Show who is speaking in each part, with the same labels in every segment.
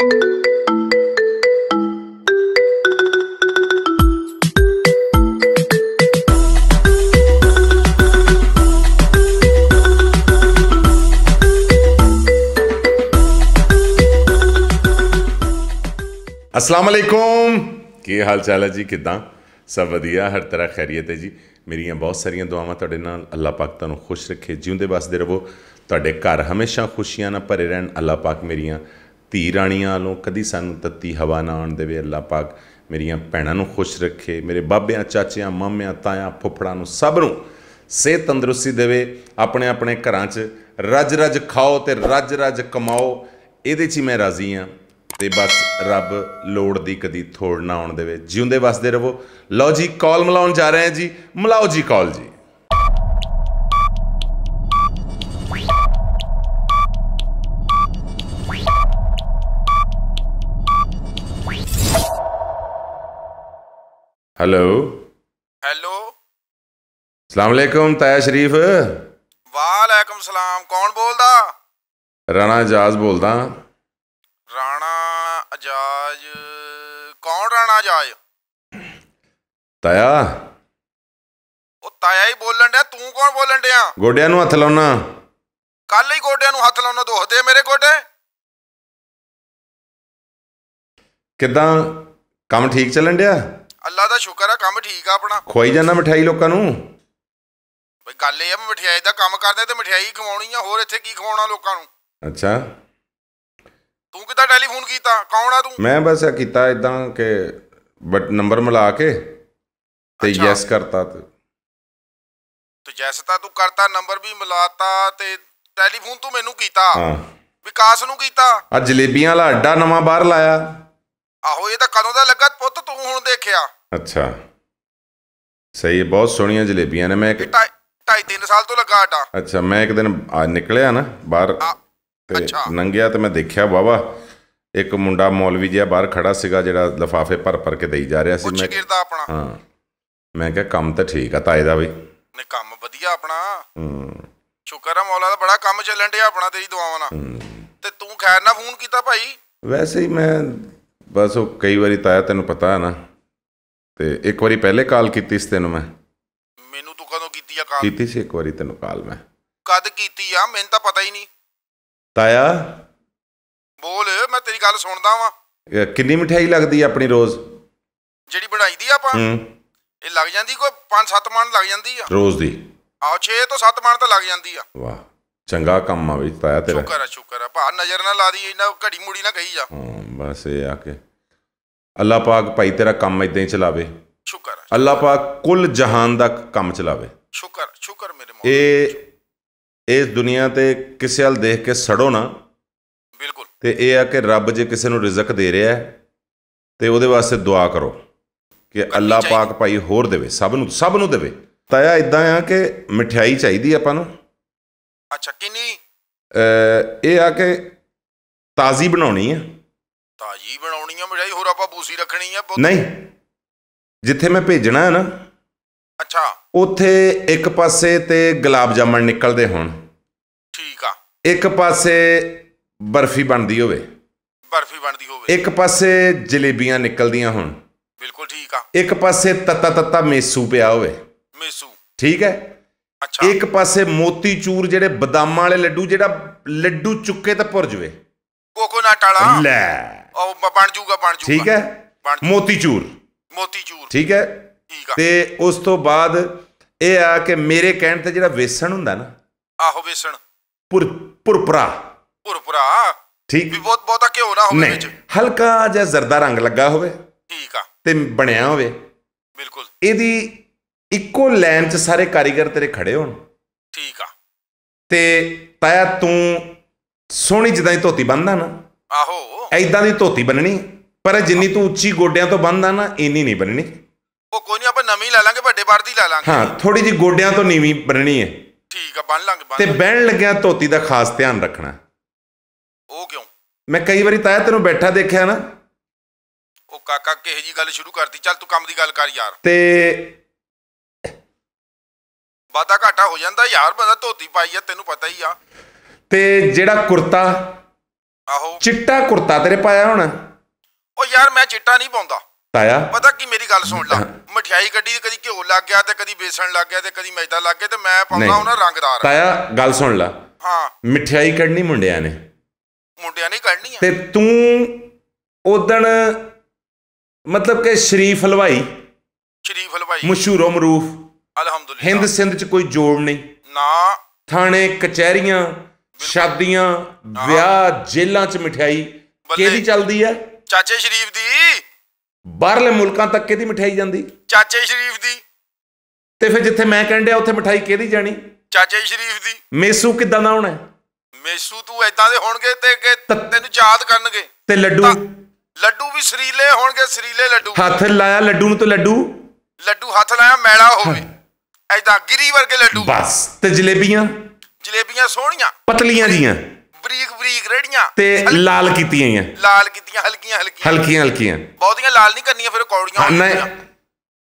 Speaker 1: ਅਸਲਾਮ ਅਲੈਕੁਮ ਕੀ ਹਾਲ ਚਾਲ ਹੈ ਜੀ ਕਿਦਾਂ ਸਭ ਵਧੀਆ ਹਰ ਤਰ੍ਹਾਂ ਖੈਰੀਅਤ ਹੈ ਜੀ ਮੇਰੀਆਂ ਬਹੁਤ ਸਾਰੀਆਂ ਦੁਆਵਾਂ ਤੁਹਾਡੇ ਨਾਲ ਅੱਲਾਹ ਪਾਕ ਤੁਹਾਨੂੰ ਖੁਸ਼ ਰੱਖੇ ਜਿਉਂਦੇ ਵਸਦੇ ਰਹੋ ਤੁਹਾਡੇ ਘਰ ਹਮੇਸ਼ਾ ਖੁਸ਼ੀਆਂ ਨਾਲ ਭਰੇ ਰਹਿਣ ਅੱਲਾਹ ਪਾਕ ਮੇਰੀਆਂ ਧੀ ਰਾਣੀਆਂ ਵੱਲੋਂ ਕਦੀ ਸਾਨੂੰ ਤੱਤੀ ਹਵਾ ਨਾ ਆਣ ਦੇਵੇ ਅੱਲਾ ਪਾਕ ਮੇਰੀਆਂ ਭੈਣਾਂ ਨੂੰ ਖੁਸ਼ ਰੱਖੇ ਮੇਰੇ ਬਾਬਿਆਂ ਚਾਚਿਆਂ ਮਾਮਿਆਂ ਤਾਇਆਂ ਫੁੱਫੜਾਂ ਨੂੰ ਸਭ ਨੂੰ ਸਿਹਤ ਤੰਦਰੁਸਤੀ ਦੇਵੇ ਆਪਣੇ ਆਪਣੇ ਘਰਾਂ 'ਚ ਰੱਜ ਰੱਜ ਖਾਓ ਤੇ ਰੱਜ ਰੱਜ ਕਮਾਓ ਇਹਦੇ 'ਚ ਹੀ ਮੈਂ ਰਾਜ਼ੀ ਆ ਤੇ ਬਸ ਰੱਬ ਲੋੜ ਦੀ ਕਦੀ ਥੋੜ ਨਾ ਆਉਣ ਦੇਵੇ ਜਿਉਂਦੇ ਵਸਦੇ ਰਹੋ ਲਓ ਜੀ ਕਾਲ ਮਲਾਉਣ ਜਾ ਰਹੇ ਆ ਜੀ ਮਲਾਓ ਜੀ ਕਾਲ ਜੀ ਹੈਲੋ ਹੈਲੋ ਸਲਾਮ ਅਲੈਕਮ ਤਾਇਆ ਸ਼ਰੀਫ ਵਾਲੇਕਮ ਸਲਾਮ ਕੌਣ ਬੋਲਦਾ ਰਾਣਾ ਅਜਾਜ ਬੋਲਦਾ ਰਾਣਾ ਅਜਾਜ ਕੌਣ ਰਾਣਾ ਅਜਾਜ ਤਾਇਆ
Speaker 2: ਉਹ ਤਾਇਆ ਹੀ ਬੋਲਣ ਡਿਆ ਤੂੰ ਕੌਣ ਬੋਲਣ ਡਿਆ ਗੋਡਿਆਂ ਨੂੰ ਹੱਥ ਲਾਉਣਾ ਕੱਲ ਹੀ ਗੋਡਿਆਂ ਨੂੰ ਹੱਥ ਲਾਉਣਾ ਦੋਖਦੇ ਮੇਰੇ ਗੋਡੇ
Speaker 1: ਕਿਦਾਂ ਕੰਮ ਠੀਕ ਚੱਲਣ ਡਿਆ
Speaker 2: ਅੱਲਾ ਦਾ ਸ਼ੁਕਰ ਆ ਕੰਮ ਠੀਕ
Speaker 1: ਆ ਆਪਣਾ ਖੁਆਈ ਜਾਂਦਾ ਮਠਾਈ ਲੋਕਾਂ ਨੂੰ ਬਈ ਗੱਲ
Speaker 2: ਇਹ ਆ ਮੈਂ ਮਠਿਆਈ ਦਾ ਕੰਮ ਕਰਦਾ ਤੇ ਮਠਿਆਈ ਖਵਾਉਣੀ ਆ ਹੋਰ ਇੱਥੇ ਕੀ ਖਵਾਉਣਾ ਲੋਕਾਂ
Speaker 1: ਨੂੰ ਅੱਛਾ
Speaker 2: ਤੂੰ ਕਿਦਾਂ ਟੈਲੀਫੋਨ ਕੀਤਾ ਕੌਣ ਆ
Speaker 1: ਤੂੰ ਮੈਂ ਬਸ ਆ ਕੀਤਾ ਇਦਾਂ ਕਿ ਬਟ ਨੰਬਰ ਮਿਲਾ ਕੇ
Speaker 2: ਤੇ ਯੈਸ ਕਰਤਾ ਤੇ ਤੇ ਜੈਸ ਤਾਂ ਤੂੰ ਕਰਤਾ ਨੰਬਰ ਵੀ ਮਿਲਾਤਾ ਤੇ ਟੈਲੀਫੋਨ ਤੂੰ ਮੈਨੂੰ ਕੀਤਾ ਹਾਂ ਵਿਕਾਸ ਨੂੰ ਕੀਤਾ ਆ ਜਲੇਬੀਆਂ ਵਾਲਾ ਅੱਡਾ ਨਵਾਂ ਬਾਹਰ ਲਾਇਆ ਆਹੋ ਇਹ ਤਾਂ ਕਦੋਂ ਦਾ ਲੱਗਾ ਪੁੱਤ ਤੂੰ ਹੁਣ ਦੇਖਿਆ ਅੱਛਾ
Speaker 1: ਸਹੀ ਹੈ ਬਹੁਤ ਸੋਹਣੀਆਂ ਜਲੇਬੀਆਂ ਨੇ ਮੈਂ ਇੱਕ ਢਾਈ ਤਿੰਨ ਸਾਲ ਤੋਂ ਲੱਗਾ ਆਟਾ ਅੱਛਾ ਮੈਂ ਇੱਕ ਦਿਨ ਆ ਨਿਕਲਿਆ ਨਾ ਬਾਹਰ ਤੇ ਨੰਗਿਆ ਤੇ ਮੈਂ ਦੇਖਿਆ ਵਾਵਾ ਇੱਕ ਮੁੰਡਾ ਮੌਲਵੀ ਜਿਹਾ ਬਾਹਰ ਖੜਾ ਸੀਗਾ ਜਿਹੜਾ ਲਫਾਫੇ ਭਰ ਭਰ ਕੇ ਦੇਈ ਜਾ ਰਿਹਾ ਸੀ ਮੈਂ ਕਿਰਦਾ ਆਪਣਾ ਹਾਂ
Speaker 2: ਮੈਂ ਕਿਹਾ ਕੰਮ ਤਾਂ ਠੀਕ ਆ ਤਾਏ ਦਾ ਵੀ ਨੇ ਕੰਮ ਵਧੀਆ ਆਪਣਾ ਹੂੰ ਸ਼ੁਕਰ ਆ ਮੌਲਾ ਦਾ ਬੜਾ ਕੰਮ ਚੱਲਣ ਡਿਆ ਆਪਣਾ ਤੇਰੀ ਦੁਆਵਾਂ ਨਾਲ ਤੇ ਤੂੰ ਖੈਰ ਨਾ ਫੋਨ ਕੀਤਾ ਭਾਈ ਵੈਸੇ ਹੀ ਮੈਂ
Speaker 1: ਬਸ ਉਹ ਕਈ ਵਾਰੀ ਤਾਇਆ ਤੈਨੂੰ ਪਤਾ ਹੈ ਨਾ ਤੇ ਇੱਕ ਵਾਰੀ ਪਹਿਲੇ ਕਾਲ ਕੀਤੀ ਸੀ ਤੈਨੂੰ ਮੈਂ ਮੈਨੂੰ ਤੂੰ ਕਦੋਂ ਕੀਤੀ ਆ ਕਾਲ ਕੀਤੀ ਸੀ ਇੱਕ ਵਾਰੀ ਤੈਨੂੰ ਕਾਲ ਮੈਂ ਕਦ ਕੀਤੀ ਆ ਮੈਨੂੰ ਤਾਂ ਪਤਾ ਹੀ ਨਹੀਂ ਤਾਇਆ
Speaker 2: ਬੋਲ ਮੈਂ ਤੇਰੀ ਗੱਲ ਸੁਣਦਾ
Speaker 1: ਵਾਂ ਕਿੰਨੀ ਮਠਿਆਈ ਲੱਗਦੀ ਆ ਆਪਣੀ ਰੋਜ਼
Speaker 2: ਜਿਹੜੀ ਬਣਾਈਦੀ ਆਪਾਂ
Speaker 1: ਇਹ
Speaker 2: ਲੱਗ ਜਾਂਦੀ ਕੋਈ 5-7 ਮਣ ਲੱਗ ਜਾਂਦੀ ਆ ਰੋਜ਼ ਦੀ ਆ 6 ਤੋਂ 7 ਮਣ ਤਾਂ ਲੱਗ ਜਾਂਦੀ ਆ
Speaker 1: ਵਾਹ ਚੰਗਾ ਕੰਮ ਆ ਵੀ ਤਾਇਆ ਤੇਰਾ ਸ਼ੁਕਰ
Speaker 2: ਆ ਸ਼ੁਕਰ ਆ ਭਾ ਨਜ਼ਰ ਨਾ ਲਾ ਦੀ ਇਹਨਾਂ ਘੜੀ ਮੁੜੀ ਨਾ ਗਈ ਜਾ
Speaker 1: ਹਾਂ ਬਸ ਇਹ ਆ ਕੇ ਅੱਲਾ ਪਾਕ ਭਾਈ ਤੇਰਾ ਕੰਮ ਇਦਾਂ ਹੀ ਚਲਾਵੇ ਸ਼ੁਕਰ ਹੈ ਪਾਕ ਕੁੱਲ ਜਹਾਨ ਦਾ ਕੰਮ ਚਲਾਵੇ ਸ਼ੁਕਰ ਸ਼ੁਕਰ ਮੇਰੇ ਮੌਲਾ ਇਹ ਇਸ ਦੁਨੀਆ ਤੇ ਕਿਸੇ ਹਲ ਦੇਖ ਕੇ ਸੜੋ ਨਾ ਬਿਲਕੁਲ ਤੇ ਇਹ ਆ ਕਿ ਰੱਬ ਜੇ ਕਿਸੇ ਨੂੰ ਰਿਜ਼ਕ ਦੇ ਰਿਹਾ ਹੈ ਤੇ ਉਹਦੇ ਵਾਸਤੇ ਦੁਆ ਕਰੋ ਕਿ ਅੱਲਾ ਪਾਕ ਭਾਈ ਹੋਰ ਦੇਵੇ ਸਭ ਨੂੰ ਸਭ ਨੂੰ ਦੇਵੇ ਤਾਇਆ ਇਦਾਂ ਆ ਕਿ ਮਠਿਆਈ ਚਾਹੀਦੀ ਆਪਾਂ ਨੂੰ ਅੱਛਾ ਕਿੰਨੀ ਇਹ ਆ ਕਿ ਤਾਜ਼ੀ ਬਣਾਉਣੀ ਆ
Speaker 2: ਆਪਾਂ ਬੂਸੀ ਰੱਖਣੀ
Speaker 1: ਆ ਪੁੱਤ ਨਹੀਂ ਜਿੱਥੇ ਮੈਂ ਭੇਜਣਾ ਹੈ ਨਾ ਅੱਛਾ ਉੱਥੇ ਇੱਕ ਪਾਸੇ ਤੇ ਗੁਲਾਬ ਜਾਮਣ ਨਿਕਲਦੇ ਹੋਣ ਠੀਕ ਆ ਇੱਕ ਪਾਸੇ ਬਰਫੀ ਬਣਦੀ ਹੋਵੇ ਬਰਫੀ ਬਣਦੀ ਹੋਵੇ ਇੱਕ ਪਾਸੇ ਜਲੇਬੀਆਂ ਨਿਕਲਦੀਆਂ ਹੋਣ ਬਿਲਕੁਲ ਠੀਕ ਆ ਇੱਕ ਪਾਸੇ ਤੱਤਾ ਤੱਤਾ ਮੇਸੂ ਪਿਆ ਹੋਵੇ ਮੇਸੂ ਠੀਕ ਹੈ ਅੱਛਾ ਇੱਕ ਪਾਸੇ ਮੋਤੀ ਚੂਰ ਜਿਹੜੇ ਬਦਾਮਾਂ ਵਾਲੇ ਲੱਡੂ ਜਿਹੜਾ ਲੱਡੂ ਚੁੱਕੇ ਤਾਂ ਪੁਰ ਜਵੇ ਕੋਕੋਨਟ ਵਾਲਾ ਲੈ ਉਹ ਬਣ ਜੂਗਾ ਬਣ ਜੂਗਾ ਠੀਕ ਹੈ ਮੋਤੀਚੂਰ ਮੋਤੀਚੂਰ ਠੀਕ ਹੈ ਠੀਕ ਆ ਤੇ ਉਸ ਤੋਂ ਬਾਅਦ ਇਹ ਆ ਕਿ ਮੇਰੇ ਕਹਿਣ ਤੇ ਜਿਹੜਾ ਵੇਸਣ ਹੁੰਦਾ ਨਾ ਆਹੋ ਵੇਸਣ ਪੁਰ ਪੁਰਪਰਾ ਪੁਰਪਰਾ ਠੀਕ ਵੀ ਬਹੁਤ ਬਹੁਤਾ ਕਿਉਂ ਨਾ ਹੋਵੇ ਵਿੱਚ ਹਲਕਾ ਜਿਹਾ ਜ਼ਰਦਾ ਰੰਗ ਲੱਗਾ ਹੋਵੇ ਠੀਕ ਆ ਤੇ ਬਣਿਆ ਹੋਵੇ ਬਿਲਕੁਲ ਇਹਦੀ ਇੱਕੋ ਲਾਈਨ 'ਚ ਸਾਰੇ ਕਾਰੀਗਰ ਤੇਰੇ ਖੜੇ ਹੋਣ ਠੀਕ ਆ ਤੇ ਤਾਇਆ ਤੂੰ ਸੋਹਣੀ ਜਿਦਾਂ ਦੀ ਧੋਤੀ ਬੰਨਦਾ ਨਾ ਆਹੋ ਐਦਾਂ ਦੀ ਧੋਤੀ ਬੰਨਣੀ ਪਰ ਜਿੰਨੀ ਤੂੰ ਉੱਚੀ ਗੋਡਿਆਂ ਤੋਂ ਬੰਨਦਾ ਨਾ ਇੰਨੀ ਨਹੀਂ ਬੰਨਣੀ ਉਹ ਕੋਈ ਨਹੀਂ ਆਪਾਂ ਨਵੀਂ ਲਾ ਲਾਂਗੇ ਵੱਡੇ ਬਾੜ ਦੀ ਲਾ ਲਾਂਗੇ ਹਾਂ ਥੋੜੀ ਜੀ ਗੋਡਿਆਂ ਤੋਂ ਨੀਵੀਂ ਬੰਨਣੀ ਹੈ ਠੀਕ ਆ ਬੰਨ ਲਾਂਗੇ ਬੰਨ ਤੇ ਬਹਿਣ ਲੱਗਿਆ ਧੋਤੀ ਦਾ ਖਾਸ ਧਿਆਨ ਰੱਖਣਾ ਉਹ ਕਿਉਂ ਮੈਂ ਕਈ ਵਾਰੀ ਤਾਇਆ ਤੈਨੂੰ ਬੈਠਾ ਦੇਖਿਆ ਨਾ ਉਹ ਕਾਕਾ
Speaker 2: ਕਿਹੇ ਜੀ ਗੱਲ ਸ਼ੁਰੂ ਕਰਦੀ ਚੱਲ ਤੂੰ ਕੰਮ ਦੀ ਗੱਲ ਕਰ ਯਾਰ ਤੇ ਵਾਦਾ ਘਾਟਾ ਹੋ ਜਾਂਦਾ ਯਾਰ ਬੰਦਾ ਧੋਤੀ ਪਾਈ ਆ ਤੈਨੂੰ ਪਤਾ ਹੀ ਆ
Speaker 1: ਤੇ ਜਿਹੜਾ ਕੁਰਤਾ ਆਹੋ ਚਿੱਟਾ ਕੁਰਤਾ ਤੇਰੇ ਪਾਇਆ ਹੋਣਾ
Speaker 2: ਉਹ ਯਾਰ ਮੈਂ ਚਿੱਟਾ ਨਹੀਂ ਪਾਉਂਦਾ ਤਾਇਆ ਪਤਾ ਕੀ ਮੇਰੀ ਗੱਲ ਸੁਣ ਲੈ ਮਠਿਆਈ ਗੱਡੀ ਤੇ ਕਦੀ ਘਿਓ ਲੱਗ ਗਿਆ ਤੇ ਕਦੀ ਬੇਸਣ ਲੱਗ ਗਿਆ ਤੇ ਕਦੀ ਮੈਦਾ ਲੱਗ ਗਿਆ ਤੇ ਮੈਂ ਪਾਉਂਦਾ ਉਹਨਾਂ ਰੰਗਦਾਰ ਤਾਇਆ ਗੱਲ ਸੁਣ ਲੈ ਹਾਂ ਮਠਿਆਈ ਕੱਢਣੀ ਮੁੰਡਿਆਂ ਨੇ ਮੁੰਡਿਆਂ ਨੇ ਕੱਢਣੀ ਆ
Speaker 1: ਤੇ ਤੂੰ ਉਦਣ ਮਤਲਬ ਕਿ ਸ਼ਰੀਫ ਹਲਵਾਈ ਸ਼ਰੀਫ ਹਲਵਾਈ ਮਸ਼ਹੂਰ ਮਰੂਫ ਅਲਹਮਦੁਲਿਲਾ ਹਿੰਦ ਸਿੰਧ ਚ ਕੋਈ ਜੋੜ ਨਹੀਂ ਨਾ ਥਾਣੇ ਕਚਹਿਰੀਆਂ ਸ਼ਾਦੀਆਂ ਵਿਆਹ ਜੇਲਾਂ 'ਚ ਮਠਿਆਈ ਕਿਹਦੀ ਚੱਲਦੀ ਆ ਚਾਚੇ ਸ਼ਰੀਫ ਦੀ ਬਾਹਰਲੇ ਮੁਲਕਾਂ ਤੱਕ ਕਿਹਦੀ ਮਠਿਆਈ ਜਾਂਦੀ ਚਾਚੇ ਸ਼ਰੀਫ
Speaker 2: ਦੀ ਤੇ ਫਿਰ ਜਿੱਥੇ ਮੈਂ ਕਹਿੰਦੇ ਆ ਉੱਥੇ ਮਠਾਈ ਕਿਹਦੀ ਜਾਣੀ ਚਾਚੇ ਸ਼ਰੀਫ
Speaker 1: ਦੀ ਮੇਸੂ ਕਿੱਦਾਂ ਦਾ ਹੋਣਾ
Speaker 2: ਮੇਸੂ ਤੂੰ ਐਦਾਂ ਦੇ ਹੋਣਗੇ ਤੇ ਤੈਨੂੰ ਯਾਦ ਕਰਨਗੇ ਤੇ ਲੱਡੂ ਲੱਡੂ ਵੀ ਸਰੀਲੇ ਹੋਣਗੇ ਸਰੀਲੇ ਲੱਡੂ ਹੱਥ ਲਾਇਆ ਲੱਡੂ ਨੂੰ ਤੇ ਲੱਡੂ ਲੱਡੂ ਹੱਥ ਲਾਇਆ ਮੈਲਾ ਹੋਵੇ ਐਦਾਂ ਗਿਰੀ ਵਰਗੇ ਲੱਡੂ ਬਸ
Speaker 1: ਤੇ ਜਲੇਬੀਆਂ
Speaker 2: ਜਲੇਬੀਆਂ ਸੋਹਣੀਆਂ ਪਤਲੀਆਂ ਜੀਆਂ ਬਰੀਕ ਬਰੀਕ ਰੇੜੀਆਂ ਤੇ ਲਾਲ ਕੀਤੀਆਂ ਆ ਲਾਲ ਕੀਤੀਆਂ ਹਲਕੀਆਂ ਹਲਕੀਆਂ ਹਲਕੀਆਂ ਹਲਕੀਆਂ ਬਹੁਤੀਆਂ ਲਾਲ ਨਹੀਂ ਕਰਨੀਆਂ ਫਿਰ ਕੌੜੀਆਂ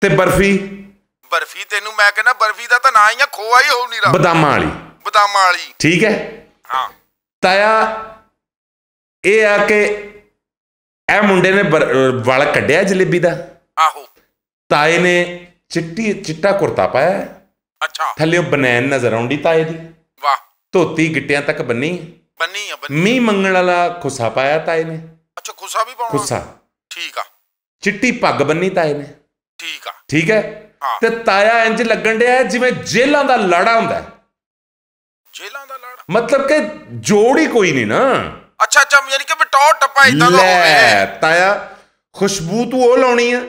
Speaker 2: ਤੇ ਬਰਫੀ ਬਰਫੀ ਤੈਨੂੰ ਮੈਂ ਕਹਿੰਦਾ ਬਰਫੀ ਦਾ ਤਾਂ ਨਾਂ ਹੀ ਆ ਖੋਆ ਹੀ ਹੋਊ ਰਾ ਬਦਾਮਾਂ ਵਾਲੀ
Speaker 1: ਬਦਾਮਾਂ ਵਾਲੀ ਠੀਕ ਹੈ ਹਾਂ
Speaker 2: ਤਾਇਆ ਇਹ ਆ ਕਿ
Speaker 1: ਇਹ ਮੁੰਡੇ ਨੇ ਵਾਲ ਕੱਢਿਆ ਜਲੇਬੀ ਦਾ ਆਹੋ ਤਾਏ ਨੇ ਚਿੱਟੀ ਚਿੱਟਾ ਕੁਰਤਾ ਪਾਇਆ ਅੱਛਾ ਥੱਲੇ ਉਹ ਬਨੈਨ ਨਜ਼ਰ ਆਉਂਦੀ ਤਾਏ ਦੀ ਧੋਤੀ ਗਿੱਟਿਆਂ ਤੱਕ ਬੰਨੀ ਬੰਨੀ ਆ ਬੰਨੀ ਮੀ ਮੰਗਣ ਵਾਲਾ ਖੁਸਾ ਪਾਇਆ ਤਾਏ ਨੇ ਅੱਛਾ ਖੁਸਾ ਵੀ ਪਾਉਣਾ ਖੁਸਾ ਠੀਕ ਆ ਚਿੱਟੀ ਪੱਗ ਬੰਨੀ ਤਾਏ ਨੇ ਠੀਕ ਆ ਠੀਕ ਹੈ ਤੇ ਤਾਇਆ ਇੰਜ ਲੱਗਣ ਡਿਆ ਜਿਵੇਂ ਜੇਲਾਂ ਦਾ ਲੜਾ ਹੁੰਦਾ ਜੇਲਾਂ ਦਾ ਲੜਾ ਮਤਲਬ ਕਿ ਜੋੜ ਹੀ ਕੋਈ ਨਹੀਂ ਨਾ ਅੱਛਾ ਅੱਛਾ ਯਾਨੀ ਕਿ ਬਟੋ ਟੱਪਾ ਇਦਾਂ ਦਾ ਹੋਵੇ ਤਾਇਆ ਖੁਸ਼ਬੂ ਤੂੰ ਉਹ ਲਾਉਣੀ ਆ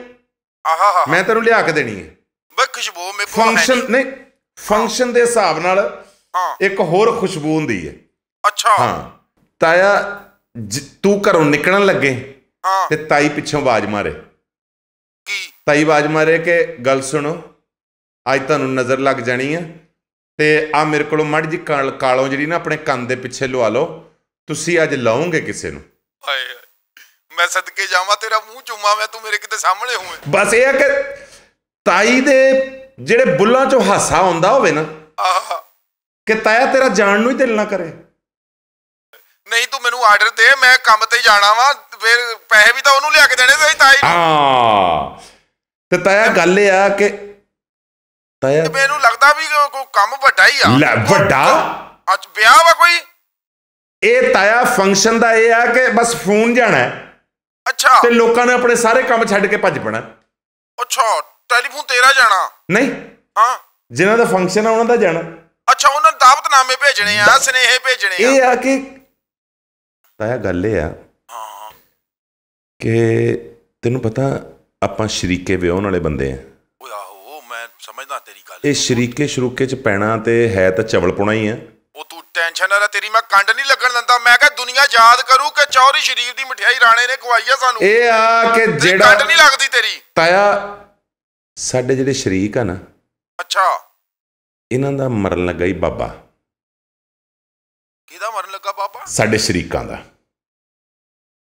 Speaker 1: ਆਹਾ ਮੈਂ ਤੈਨੂੰ ਲਿਆ ਕੇ ਦੇਣੀ ਹੈ ਬਈ ਖੁਸ਼ਬੂ ਮੇਰੇ ਕੋਲ ਫੰਕਸ਼ਨ ਨਹੀਂ ਫੰਕਸ਼ਨ ਦੇ ਹਿਸਾਬ ਨਾਲ ਇੱਕ ਹੋਰ ਖੁਸ਼ਬੂ ਹੁੰਦੀ ਹੈ ਅੱਛਾ ਹਾਂ ਤਾਇਆ ਤੂੰ ਘਰੋਂ ਨਿਕਲਣ ਲੱਗੇ ਹਾਂ ਤੇ ਤਾਈ ਪਿੱਛੋਂ ਆਵਾਜ਼ ਮਾਰੇ ਕੀ ਤਾਈ ਆਵਾਜ਼ ਮਾਰੇ ਕਿ ਗੱਲ ਸੁਣੋ ਅੱਜ ਤੁਹਾਨੂੰ ਨਜ਼ਰ ਲੱਗ ਜਾਣੀ ਆ ਤੇ ਆ ਮੇਰੇ ਕੋਲੋਂ ਮੜ ਜੀ ਕਾਲੋਂ ਜਿਹੜੀ ਨਾ ਆਪਣੇ ਕੰਨ ਦੇ ਪਿੱਛੇ ਲਵਾ ਲਓ ਤੁਸੀਂ ਅੱਜ ਲਾਉਂਗੇ ਕਿਸੇ ਨੂੰ ਹਾਏ
Speaker 2: ਮੈਂ ਸਦਕੇ ਜਾਵਾਂ ਤੇਰਾ ਮੂੰਹ ਚੁੰਮਾ ਮੈਂ ਤੂੰ ਮੇਰੇ ਕਿਤੇ ਸਾਹਮਣੇ ਹੋਵੇਂ ਬਸ ਇਹ ਆ ਕਿ
Speaker 1: ਤਾਈ ਦੇ ਜਿਹੜੇ ਬੁੱਲਾਂ ਚੋਂ ਹਾਸਾ ਹੁੰਦਾ ਹੋਵੇ ਨਾ ਆਹ ਕਿ ਤਾਇਆ ਤੇਰਾ ਜਾਣ ਨੂੰ ਹੀ ਦਿਲ ਨਾ ਕਰੇ
Speaker 2: ਨਹੀਂ ਤੂੰ ਮੈਨੂੰ ਆਰਡਰ ਦੇ ਮੈਂ ਕੰਮ ਤੇ ਜਾਣਾ ਵਾ ਫਿਰ ਪੈਸੇ ਵੀ ਤਾਂ ਉਹਨੂੰ ਲਿਆ ਕੇ ਦੇਣੇ ਤੇ ਤਾਈ
Speaker 1: ਹਾਂ ਤੇ ਤਾਇਆ ਗੱਲ ਇਹ ਆ ਕਿ ਤਾਇਆ
Speaker 2: ਮੈਨੂੰ ਲੱਗਦਾ ਵੀ ਕੋਈ ਕੰਮ ਵੱਡਾ ਹੀ
Speaker 1: ਆ ਲੈ ਵੱਡਾ
Speaker 2: ਅੱਜ ਵਿਆਹ ਵਾ ਕੋਈ ਇਹ
Speaker 1: ਤਾਇਆ ਫੰਕਸ਼ਨ ਦਾ ਇਹ ਆ ਕਿ ਬਸ ਫੋਨ ਜਾਣਾ ਹੈ
Speaker 2: ਅੱਛਾ ਤੇ ਲੋਕਾਂ ਨੇ ਆਪਣੇ
Speaker 1: ਸਾਰੇ ਕੰਮ ਛੱਡ ਕੇ ਭੱਜ ਪਣਾ
Speaker 2: ਅੱਛਾ ਟੈਲੀਫੋਨ ਤੇਰਾ ਜਾਣਾ
Speaker 1: ਨਹੀਂ ਹਾਂ ਜਿਨ੍ਹਾਂ ਦਾ ਫੰਕਸ਼ਨ ਆ ਉਹਨਾਂ ਦਾ ਜਾਣਾ ਅੱਛਾ ਉਹਨਾਂ ਨੂੰ
Speaker 2: ਦਾਵਤਨਾਮੇ ਭੇਜਣੇ ਆ ਸਨੇਹੇ ਭੇਜਣੇ ਆ ਇਹ ਆ ਕਿ
Speaker 1: ਤਾਇਆ ਗੱਲ ਇਹ ਆ ਕਿ ਤੈਨੂੰ ਪਤਾ ਆਪਾਂ ਸ਼ਰੀਕੇ ਵਿਆਹਣ ਵਾਲੇ ਬੰਦੇ ਆ ਆਹੋ ਮੈਂ ਸਮਝਦਾ ਤੇਰੀ ਗੱਲ ਇਹ ਸ਼ਰੀਕੇ ਸ਼ਰੂਕੇ ਚ ਪੈਣਾ ਤੇ ਹੈ ਤਾਂ ਚਵਲ ਪੁਣਾ ਹੀ ਆ
Speaker 2: ਉਹ ਤੂੰ ਟੈਨਸ਼ਨ ਨਾ ਲੈ ਤੇਰੀ ਮੈਂ ਕੰਡ ਨਹੀਂ ਲੱਗਣ ਦਿੰਦਾ ਮੈਂ ਕਿਹਾ ਦੁਨੀਆ ਯਾਦ ਕਰੂ ਕਿ ਚੌਰੀ ਸ਼ਰੀਫ ਦੀ ਮਠਿਆਈ ਰਾਣੇ ਨੇ ਖਵਾਈ ਆ ਸਾਨੂੰ ਇਹ ਆ ਕਿ ਜਿਹੜਾ ਕੰਡ ਨਹੀਂ ਲੱਗਦੀ
Speaker 1: ਤੇਰੀ ਤਾਇਆ ਸਾਡੇ ਜਿਹੜੇ ਸ਼ਰੀਕ ਆ ਨਾ ਅੱਛਾ ਇਹਨਾਂ ਦਾ ਮਰਨ ਲੱਗਾ ਹੀ ਬਾਬਾ
Speaker 2: ਕਿਹਦਾ ਮਰਨ ਲੱਗਾ ਬਾਬਾ ਸਾਡੇ ਸ਼ਰੀਕਾਂ ਦਾ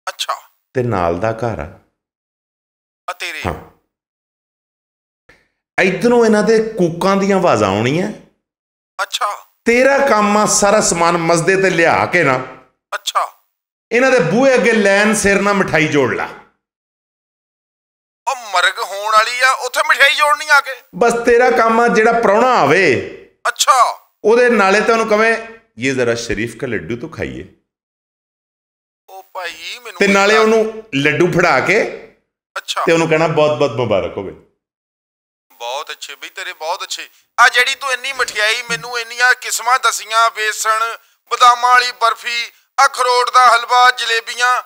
Speaker 2: ਅੱਛਾ ਤੇ ਨਾਲ ਦਾ ਘਰ ਆ ਤੇਰੇ ਹਾਂ
Speaker 1: ਇਧਰੋਂ ਇਹਨਾਂ ਦੇ ਕੂਕਾਂ ਦੀਆਂ ਆਵਾਜ਼ਾਂ ਆਉਣੀਆਂ ਅੱਛਾ ਤੇਰਾ ਕੰਮ ਆ ਸਾਰਾ ਸਮਾਨ ਮਸਜਿਦ ਤੇ ਲਿਆ ਕੇ ਨਾ ਅੱਛਾ ਇਹਨਾਂ ਦੇ ਬੂਹੇ ਅੱਗੇ ਲੈਨ ਸਿਰ ਨਾਲ ਮਠਾਈ ਜੋੜ ਲਾ ਜੋੜਨੀ ਆ ਕੇ ਬਸ ਤੇਰਾ ਕੰਮ ਆ ਜਿਹੜਾ ਪਰੌਣਾ ਆਵੇ ਅੱਛਾ
Speaker 2: ਉਹਦੇ
Speaker 1: ਨਾਲੇ ਤੈਨੂੰ ਕਵੇ ਇਹ ਜ਼ਰਾ ਸ਼ਰੀਫ ਕਾ ਲੱਡੂ ਤੋਂ ਖਾਈਏ ਉਹ ਭਾਈ ਮੈਨੂੰ ਤੇ ਨਾਲੇ ਉਹਨੂੰ ਲੱਡੂ ਫੜਾ ਕੇ ਅੱਛਾ ਤੇ ਉਹਨੂੰ ਕਹਿਣਾ ਬਹੁਤ ਬਹੁਤ ਮੁਬਾਰਕ ਹੋਵੇ
Speaker 2: ਬਹੁਤ ਅੱਛੇ ਬਈ ਤੇਰੇ ਬਹੁਤ ਅੱਛੇ ਆ ਜਿਹੜੀ ਤੂੰ ਇੰਨੀ ਮਠਿਆਈ ਮੈਨੂੰ ਇੰਨੀਆਂ ਕਿਸਮਾਂ ਦਸੀਆਂ ਬੇਸਣ ਬਦਾਮਾਂ ਵਾਲੀ ਬਰਫੀ ਅਖਰੋਟ ਦਾ ਹਲਵਾ ਜਲੇਬੀਆਂ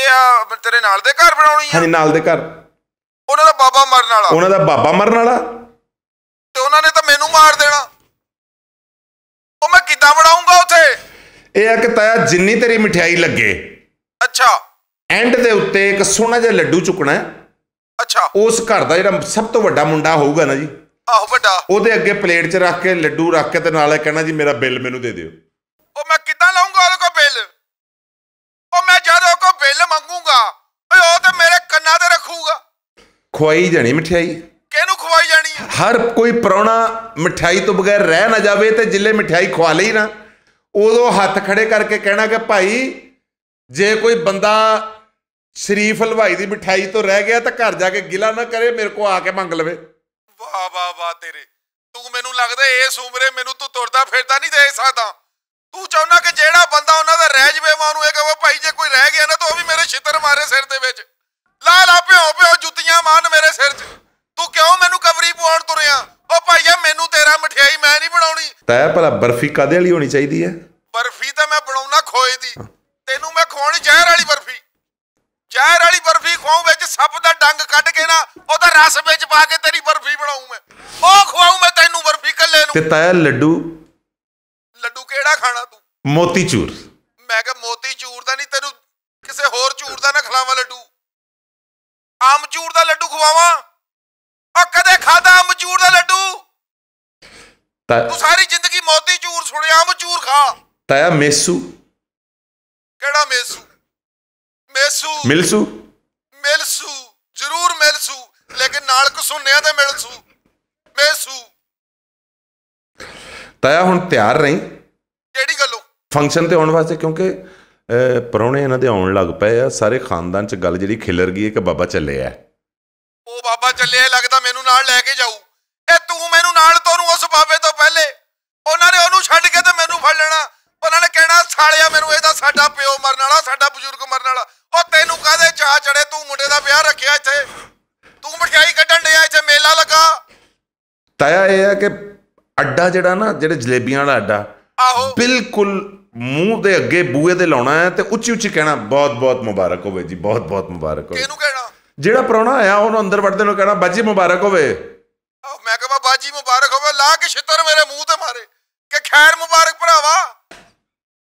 Speaker 2: ਇਹ ਆ ਤੇਰੇ ਨਾਲ ਦੇ ਘਰ ਬਣਾਉਣੀ ਆ ਹਾਂਜੀ ਨਾਲ ਦੇ ਘਰ ਉਹਨਾਂ ਦਾ ਬਾਬਾ ਮਰਨ ਵਾਲਾ ਉਹਨਾਂ ਦਾ ਬਾਬਾ ਮਰਨ ਵਾਲਾ ਤੇ ਉਹਨਾਂ ਨੇ ਤਾਂ ਮੈਨੂੰ ਮਾਰ ਦੇਣਾ ਉਹ ਮੈਂ ਕਿੱਦਾਂ ਬਣਾਉਂਗਾ ਉਥੇ
Speaker 1: ਇਹ ਆ ਕਿ ਤਾਇਆ ਜਿੰਨੀ ਤੇਰੀ ਮਠਿਆਈ ਲੱਗੇ
Speaker 2: ਅੱਛਾ ਐਂਡ
Speaker 1: ਦੇ ਉੱਤੇ ਇੱਕ ਸੋਨਾ ਜਿਹਾ ਲੱਡੂ ਚੁਕਣਾ ਅੱਛਾ ਉਸ ਘਰ ਦਾ ਜਿਹੜਾ ਸਭ ਤੋਂ ਵੱਡਾ ਮੁੰਡਾ ਹੋਊਗਾ ਨਾ ਜੀ ਆਹੋ ਵੱਡਾ ਉਹਦੇ ਅੱਗੇ ਪਲੇਟ 'ਚ ਰੱਖ ਕੇ ਲੱਡੂ ਰੱਖ ਕੇ ਤੇ ਨਾਲੇ ਕਹਿਣਾ ਜੀ ਮੇਰਾ ਬਿੱਲ ਮੈਨੂੰ ਦੇ ਦਿਓ ਉਹ ਮੈਂ ਕਿੱਦਾਂ ਲਾਉਂਗਾ ਉਹਦੇ ਕੋਲ ਬਿੱਲ
Speaker 2: ਉਹ ਮੈਂ ਜਦੋਂ ਕੋ ਬਿੱਲ ਮੰਗੂਗਾ ਓਏ ਉਹ ਤੇ ਮੇਰੇ ਕੰਨਾਂ ਤੇ ਰੱਖੂਗਾ
Speaker 1: ਖਵਾਈ ਜਾਣੀ ਮਠਿਆਈ ਕਿਹਨੂੰ ਖਵਾਈ ਜਾਣੀ ਹੈ ਹਰ ਕੋਈ ਪਰੌਣਾ ਮਠਿਆਈ ਤੋਂ ਬਗੈਰ ਰਹਿ ਨਾ ਜਾਵੇ ਤੇ ਜਿੱਲੇ ਮਠਿਆਈ ਖਵਾ ਲਈ ਨਾ ਉਦੋਂ ਹੱਥ ਖੜੇ ਕਰਕੇ ਕਹਿਣਾ ਕਿ ਭਾਈ ਜੇ ਕੋਈ ਬੰਦਾ ਸ਼ਰੀਫ ਹਲਵਾਈ ਦੀ ਮਠਿਆਈ ਤੋਂ ਰਹਿ ਗਿਆ ਤਾਂ ਘਰ ਜਾ ਕੇ ਗਿਲਾ ਨਾ ਕਰੇ ਮੇਰੇ ਕੋ ਆ ਕੇ ਮੰਗ ਲਵੇ
Speaker 2: ਵਾਹ ਵਾਹ ਵਾਹ ਤੇਰੇ ਤੂੰ ਮੈਨੂੰ ਲੱਗਦਾ ਇਸ ਉਮਰੇ ਮੈਨੂੰ ਤੂੰ ਤੁਰਦਾ ਫਿਰਦਾ ਨਹੀਂ ਦੇ ਸਕਦਾ ਤੂੰ ਚਾਹੁੰਦਾ ਕਿ ਜਿਹੜਾ ਬੰਦਾ ਉਹਨਾਂ ਦਾ ਰਹਿ ਜਵੇ ਮਾਂ ਨੂੰ ਇਹ ਕਹੋ ਭਾਈ ਜੇ ਕੋਈ ਰਹਿ ਗਿਆ ਨਾ ਤਾਂ ਉਹ ਵੀ ਮੇਰੇ ਛਿੱਤਰ ਮਾਰੇ ਸਿਰ ਦੇ ਵਿੱਚ ਲਾ ਲਾ ਭਿਓ ਭਿਓ ਜੁੱਤੀਆਂ ਮਾਰਨ ਮੇਰੇ ਸਿਰ 'ਚ ਤੂੰ ਕਿਉਂ ਮੈਨੂੰ ਕਵਰੀ ਪਵਾਉਣ ਤੁਰਿਆ ਓ ਭਾਈਆ ਮੈਨੂੰ ਤੇਰਾ ਮਠਿਆਈ ਮੈਂ ਨਹੀਂ ਬਣਾਉਣੀ
Speaker 1: ਤੈ ਭਲਾ ਬਰਫੀ ਕਾਦੇ ਵਾਲੀ ਹੋਣੀ ਚਾਹੀਦੀ ਹੈ
Speaker 2: ਬਰਫੀ ਤਾਂ ਮੈਂ ਬਣਾਉਣਾ ਖੋਏ ਦੀ ਤੈਨੂੰ ਮੈਂ ਖਵਾਉਣੀ ਜ਼ਹਿਰ ਵਾਲੀ ਬਰਫੀ ਜ਼ਹਿਰ ਵਾਲੀ ਬਰਫੀ ਖਵਾਉ ਵਿੱਚ ਸੱਪ ਦਾ ਡੰਗ ਕੱਢ ਕੇ ਨਾ ਉਹਦਾ ਰਸ ਵਿੱਚ ਪਾ ਕੇ ਤੇਰੀ ਬਰਫੀ ਬਣਾਉ ਮੈਂ ਉਹ ਖਵਾਉ ਮੈਂ ਤੈਨੂੰ ਬਰਫੀ ਕੱਲੇ ਨੂੰ ਤੇ ਤੈ ਲੱਡੂ ਲੱਡੂ ਕਿਹੜਾ ਖਾਣਾ ਤੂੰ ਮੋਤੀ ਚੂਰ ਮੈਂ ਕਿਹਾ ਮੋਤੀ ਚੂਰ ਦਾ ਨਹੀਂ ਤੈਨੂੰ ਕਿਸੇ ਹੋਰ ਚੂਰ ਦਾ ਨਾ ਖਲਾਵਾ ਲੱਡੂ ਆਮਚੂਰ ਦਾ ਲੱਡੂ ਖਵਾਵਾਂ ਉਹ ਕਦੇ ਖਾਦਾ ਆਮਚੂਰ ਦਾ ਲੱਡੂ ਤੂੰ ਸਾਰੀ ਜ਼ਿੰਦਗੀ ਮੋਤੀ ਚੂਰ ਸੁਣਿਆ ਆਮਚੂਰ ਖਾ
Speaker 1: ਤਾਇਆ ਮੇਸੂ
Speaker 2: ਕਿਹੜਾ ਮੇਸੂ ਮੇਸੂ ਮਿਲਸੂ ਮਿਲਸੂ ਜ਼ਰੂਰ ਮਿਲਸੂ ਲੇਕਿਨ ਨਾਲ ਕੋ ਸੁਣਿਆ ਤੇ ਮਿਲਸੂ ਮੇਸੂ
Speaker 1: ਤਾਇਆ ਹੁਣ ਤਿਆਰ ਰਹੀ ਕਿਹੜੀ ਗੱਲੋਂ ਫੰਕਸ਼ਨ ਤੇ ਆਉਣ ਵਾਸਤੇ ਕਿਉਂਕਿ ਪਰੌਣੇ ਇਹਨਾਂ ਦੇ ਆਉਣ ਲੱਗ ਪਏ ਆ ਸਾਰੇ ਖਾਨਦਾਨ 'ਚ ਗੱਲ ਜਿਹੜੀ ਖਿਲਰ ਗਈ ਹੈ ਕਿ ਬਾਬਾ ਚੱਲਿਆ ਉਹ ਬਾਬਾ ਚੱਲਿਆ
Speaker 2: ਲੱਗਦਾ ਮੈਨੂੰ ਨਾਲ ਲੈ ਕੇ ਜਾਊ ਇਹ ਤੂੰ ਮੈਨੂੰ ਨਾਲ ਤੋਰੂ ਉਸ ਬਾਬੇ ਤੋਂ ਪਹਿਲੇ ਉਹਨਾਂ ਨੇ ਉਹਨੂੰ ਛੱਡ ਕੇ ਤੇ ਮੈਨੂੰ ਫੜ ਲੈਣਾ ਉਹਨਾਂ ਨੇ ਕਹਿਣਾ ਸਾਲਿਆ ਮੈਨੂੰ ਇਹਦਾ ਸਾਡਾ ਪਿਓ ਮਰਨ ਵਾਲਾ ਸਾਡਾ ਬਜ਼ੁਰਗ ਮਰਨ ਵਾਲਾ ਉਹ ਤੈਨੂੰ ਕਾਹਦੇ ਚਾਹ ਚੜੇ ਤੂੰ ਮੁੰਡੇ ਦਾ ਵਿਆਹ ਰੱਖਿਆ ਇੱਥੇ ਤੂੰ ਮਠਿਆਈ ਕੱਢਣ ਡਿਆ ਇੱਥੇ ਮੇਲਾ ਲੱਗਾ
Speaker 1: ਤਾਇਆ ਇਹ ਆ ਕਿ ਅੱਡਾ ਜਿਹੜਾ ਨਾ ਜਿਹੜੇ ਜਲੇਬੀਆਂ ਵਾਲਾ ਅੱਡਾ ਆਹੋ ਬਿਲਕੁਲ ਮੂੰਹ ਦੇ ਅੱਗੇ ਬੂਏ ਦੇ ਲਾਉਣਾ ਹੈ ਤੇ ਉੱਚੀ ਉੱਚੀ ਕਹਿਣਾ ਬਹੁਤ ਬਹੁਤ ਮੁਬਾਰਕ ਹੋਵੇ ਜੀ ਬਹੁਤ ਬਹੁਤ ਮੁਬਾਰਕ ਹੋਵੇ ਕਿਹਨੂੰ ਕਹਿਣਾ ਜਿਹੜਾ ਪ੍ਰਾਹੁਣਾ ਆਇਆ ਉਹਨੂੰ ਅੰਦਰ ਵੜਦੇ ਨੂੰ ਕਹਿਣਾ ਬਾਜੀ ਮੁਬਾਰਕ ਹੋਵੇ
Speaker 2: ਮੈਂ ਕਹਾਂ ਬਾਜੀ ਮੁਬਾਰਕ ਹੋਵੇ ਲਾ ਕੇ ਛਿੱਤਰ ਮੇਰੇ ਮੂੰਹ ਤੇ ਮਾਰੇ ਕਿ ਖੈਰ ਮੁਬਾਰਕ ਭਰਾਵਾ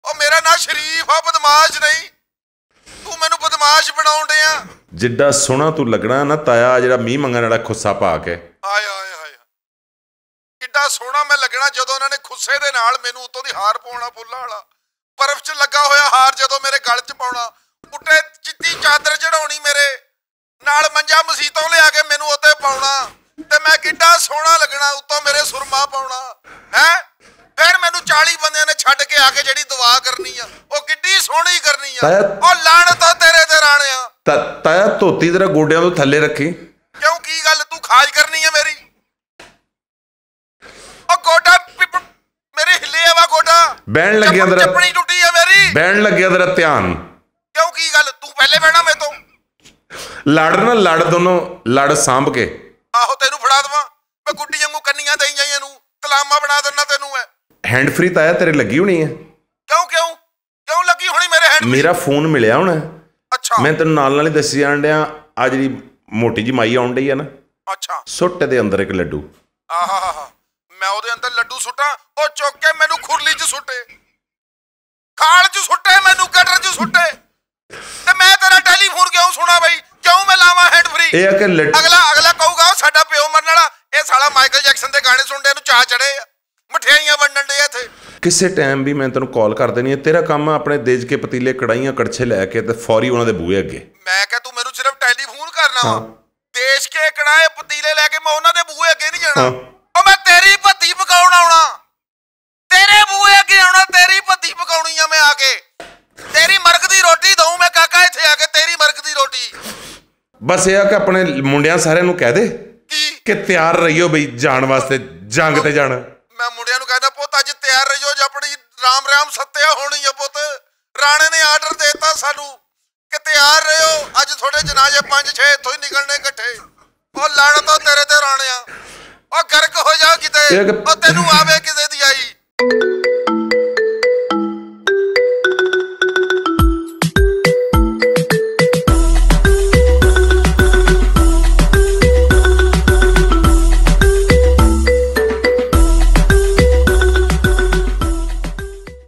Speaker 2: ਉਹ ਮੇਰਾ ਨਾਂ ਸ਼ਰੀਫ ਆ ਬਦਮਾਸ਼ ਨਹੀਂ ਤੂੰ ਮੈਨੂੰ
Speaker 1: ਬਦਮਾਸ਼ ਬਣਾਉਣ ਡਿਆ ਜਿੱਡਾ ਸੋਹਣਾ ਤੂੰ ਲੱਗਣਾ ਨਾ ਤਾਇਆ ਜਿਹੜਾ ਮੀਂਹ ਮੰਗਣ ਵਾਲਾ ਖੁੱਸਾ ਪਾ ਕੇ ਆਏ ਆਏ ਆਏ
Speaker 2: ਕਿੱਡਾ ਸੋਹਣਾ ਮੈਂ ਲੱਗਣਾ ਜਦੋਂ ਉਹਨਾਂ ਨੇ ਖੁੱਸੇ ਦੇ ਨਾਲ ਮੈਨੂੰ ਉਤੋਂ ਦੀ ਹਾਰ ਪਾਉਣਾ ਫੁੱਲਾ ਵਾਲਾ ਬਰਫ਼ 'ਚ ਲੱਗਾ ਹੋਇਆ ਹਾਰ ਜਦੋਂ ਮੇਰੇ ਗਲ 'ਚ ਪਾਉਣਾ ਪੁੱਟੇ ਚਿੱਟੀ ਚਾਦਰ ਚੜਾਉਣੀ ਮੇਰੇ ਨਾਲ ਮੰਜਾ ਮਸੀਤੋਂ ਲਿਆ ਕੇ ਮੈਨੂੰ ਉੱਤੇ ਪਾਉਣਾ ਤੇ ਮੈਂ ਕਿੱਡਾ ਸੋਹਣਾ ਲੱਗਣਾ ਉੱਤੋਂ ਮੇਰੇ ਸੁਰਮਾ ਪਾਉਣਾ ਹੈ ਫਿਰ ਮੈਨੂੰ 40 ਬੰਦਿਆਂ ਨੇ ਛੱਡ ਕੇ ਆ ਕੇ ਜਿਹੜੀ ਦੁਆ ਕਰਨੀ ਆ ਉਹ ਕਿੱਡੀ ਸੋਹਣੀ ਕਰਨੀ ਆ ਉਹ ਲਾਣਤ ਆ ਤੇਰੇ ਤੇ ਰਾਣਿਆ
Speaker 1: ਤਾਇਆ ਧੋਤੀ ਤੇਰਾ ਗੋਡਿਆਂ ਤੋਂ ਥੱਲੇ ਰੱਖੀ
Speaker 2: ਕਿਉਂ ਕੀ ਗੱਲ ਤੂੰ ਖਾਜ ਕਰਨੀ ਆ ਮੇਰੀ
Speaker 1: ਬਹਿਣ ਲੱਗਿਆ ਤੇਰਾ ਚੱਪੜੀ ਟੁੱਟੀ ਆ ਮੇਰੀ ਬਹਿਣ ਲੱਗਿਆ ਤੇਰਾ ਧਿਆਨ ਕਿਉਂ ਕੀ ਗੱਲ ਤੂੰ ਪਹਿਲੇ ਬਹਿਣਾ ਮੇ ਤੋਂ ਲੜ ਨਾ ਲੜ ਦੋਨੋਂ ਲੜ ਸਾਂਭ ਕੇ ਆਹੋ ਤੈਨੂੰ ਫੜਾ ਦਵਾਂ ਮੈਂ ਗੁੱਡੀ ਵਾਂਗੂ ਕੰਨੀਆਂ ਦੇਈ ਜਾਈਆਂ ਨੂੰ ਤਲਾਮਾ ਬਣਾ ਦਿੰਨਾ ਤੈਨੂੰ ਮੈਂ ਹੈਂਡ ਫ੍ਰੀ ਤਾਂ ਆਇਆ ਤੇਰੇ ਲੱਗੀ ਹੋਣੀ ਹੈ ਕਿਉਂ ਕਿਉਂ ਕਿਉਂ ਲੱਗੀ ਹੋਣੀ ਮੇਰੇ ਹੈਂਡ ਮੇਰਾ ਫੋਨ ਮਿਲਿਆ ਹੋਣਾ ਅੱਛਾ ਮੈਂ ਤੈਨੂੰ ਨਾਲ ਨਾਲ ਹੀ ਦੱਸੀ ਜਾਣ ਡਿਆ ਆ ਜਿਹੜੀ ਮੋਟੀ ਜੀ ਮਾਈ ਆਉਣ ਡਈ ਆ ਨਾ ਅੱਛਾ ਸੁੱਟ ਦੇ ਅੰਦਰ ਇੱਕ ਲੱਡੂ
Speaker 2: ਆਹਾਹਾ ਉਹਦੇ ਅੰਦਰ ਲੱਡੂ ਸੁੱਟਾਂ ਉਹ ਚੁੱਕ ਕੇ ਮੈਨੂੰ ਖੁਰਲੀ 'ਚ ਸੁੱਟੇ ਖਾਲ 'ਚ ਸੁੱਟੇ ਮੈਨੂੰ ਕਟਰ 'ਚ ਸੁੱਟੇ ਤੇ ਮੈਂ ਤੇਰਾ ਟੈਲੀਫੋਨ ਕਿਉਂ ਸੁਣਾ ਬਈ ਕਿਉਂ ਮੈਂ ਲਾਵਾਂ ਹੈਂਡ ਫ੍ਰੀ ਇਹ ਆ ਕਿ ਅਗਲਾ ਅਗਲਾ ਕਹੂਗਾ ਉਹ ਸਾਡਾ ਪਿਓ ਮਰਨ ਵਾਲਾ ਇਹ ਸਾਲਾ ਮਾਈਕਲ ਜੈਕਸਨ ਦੇ ਗਾਣੇ ਸੁਣਦੇ ਇਹਨੂੰ ਚਾਹ ਚੜੇ ਮਠਿਆਈਆਂ
Speaker 1: ਵੰਡਣ ਦੇ ਇੱਥੇ ਕਿਸੇ ਟਾਈਮ ਵੀ ਮੈਂ ਤੈਨੂੰ ਕਾਲ ਕਰ ਦੇਣੀ ਹੈ ਤੇਰਾ ਕੰਮ ਆਪਣੇ ਦੇਜ ਕੇ ਪਤੀਲੇ ਕੜਾਈਆਂ ਕੜਛੇ ਲੈ ਕੇ ਤੇ ਫੌਰੀ ਉਹਨਾਂ ਦੇ ਬੂਹੇ ਅੱਗੇ ਮੈਂ ਕਿਹਾ ਤੂੰ ਮੈਨੂੰ
Speaker 2: ਸਿਰਫ ਟੈਲੀਫੋਨ ਕਰਨਾ ਵਾ ਦੇਸ਼ ਕੇ ਕੜਾਏ ਪਤੀਲੇ ਲੈ ਕੇ ਮੈਂ ਉਹਨਾਂ ਦੇ ਬੂਹੇ ਅੱਗੇ ਨਹੀਂ ਜਾਣਾ ਤੇਰੀ ਭੱਤੀ ਪਕਾਉਣ ਆਉਣਾ ਤੇਰੇ ਬੂਏ ਅੱਗੇ ਆਉਣਾ ਤੇਰੀ ਭੱਤੀ ਪਕਾਉਣੀ ਆ ਮੈਂ ਆ ਕੇ ਤੇਰੀ ਮਰਗ ਦੀ ਰੋਟੀ ਦਊ ਮੈਂ ਕਾਕਾ ਇੱਥੇ ਆ ਕੇ ਤੇਰੀ ਮਰਗ ਦੀ ਰੋਟੀ
Speaker 1: ਬਸ ਇਹ ਆ ਕਿ ਆਪਣੇ ਮੁੰਡਿਆਂ ਸਾਰਿਆਂ ਨੂੰ ਕਹਿ ਦੇ ਕਿ ਤਿਆਰ ਰਹੀਓ ਬਈ ਜਾਣ ਵਾਸਤੇ ਜੰਗ ਤੇ ਜਾਣਾ
Speaker 2: ਮੈਂ ਮੁੰਡਿਆਂ ਨੂੰ ਕਹਿੰਦਾ ਪੁੱਤ ਅੱਜ ਤਿਆਰ ਰਹੀਓ ਜਪੜੀ ਰਾਮ ਰਾਮ ਸੱਤਿਆ ਹੋਣੀ ਆ ਪੁੱਤ ਰਾਣੇ ਨੇ ਆਰਡਰ ਦੇਤਾ ਸਾਨੂੰ ਕਿ ਤਿਆਰ ਰਹਿਓ ਅੱਜ ਤੁਹਾਡੇ ਜਨਾਜ਼ੇ 5 6 ਇੱਥੋਂ ਹੀ ਨਿਕਲਣੇ ਇਕੱਠੇ ਉਹ ਲੜਨ ਤਾਂ ਤੇਰੇ ਤੇ ਰਾਣਿਆ ਉਹ ਗਰਕ ਹੋ ਜਾ ਕਿਤੇ ਉਹ ਤੈਨੂੰ ਆਵੇ ਕਿਸੇ ਦੀ ਆਈ